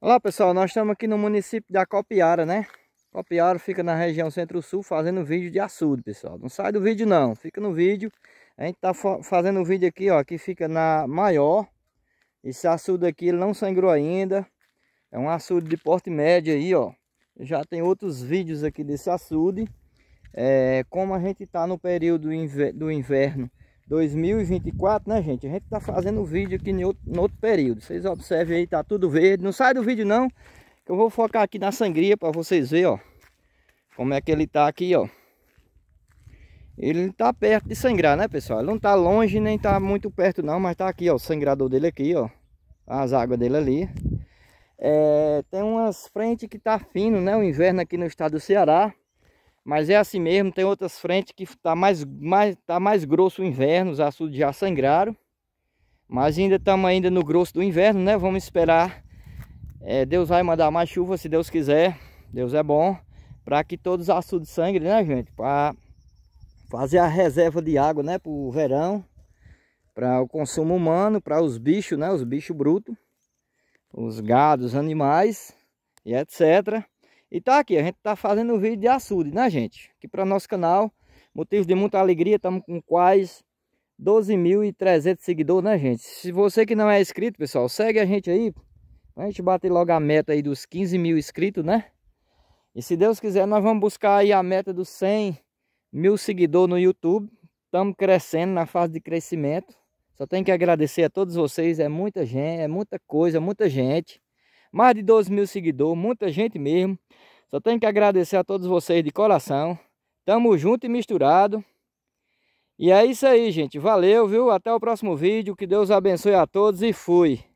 Olá pessoal, nós estamos aqui no município da Copiara, né? Copiara fica na região centro-sul fazendo vídeo de açude, pessoal. Não sai do vídeo não, fica no vídeo. A gente tá fazendo o vídeo aqui, ó, que fica na maior. Esse açude aqui não sangrou ainda. É um açude de porte médio aí, ó. Já tem outros vídeos aqui desse açude. É, como a gente tá no período do inverno 2024, né gente? A gente tá fazendo vídeo aqui em outro, em outro período. Vocês observem aí, tá tudo verde. Não sai do vídeo não, que eu vou focar aqui na sangria para vocês verem, ó. Como é que ele tá aqui, ó. Ele tá perto de sangrar, né pessoal? Ele não tá longe, nem tá muito perto não, mas tá aqui, ó. O sangrador dele aqui, ó. As águas dele ali. É, tem umas frentes que tá fino, né? O inverno aqui no estado do Ceará. Mas é assim mesmo, tem outras frentes que está mais, mais, tá mais grosso o inverno, os açudes já sangraram. Mas ainda estamos ainda no grosso do inverno, né? Vamos esperar. É, Deus vai mandar mais chuva, se Deus quiser. Deus é bom. Para que todos os açudes sangrem, né, gente? Para fazer a reserva de água, né? Para o verão. Para o consumo humano, para os bichos, né? Os bichos brutos. Os gados, animais e etc. E então, tá aqui, a gente tá fazendo um vídeo de açude, né gente? Aqui para nosso canal, motivo de muita alegria, estamos com quase 12.300 seguidores, né gente? Se você que não é inscrito, pessoal, segue a gente aí. A gente bater logo a meta aí dos 15 mil inscritos, né? E se Deus quiser, nós vamos buscar aí a meta dos 100 mil seguidores no YouTube. Estamos crescendo na fase de crescimento. Só tenho que agradecer a todos vocês, é muita gente, é muita coisa, muita gente mais de 12 mil seguidores, muita gente mesmo. Só tenho que agradecer a todos vocês de coração. Tamo junto e misturado. E é isso aí, gente. Valeu, viu? Até o próximo vídeo. Que Deus abençoe a todos e fui.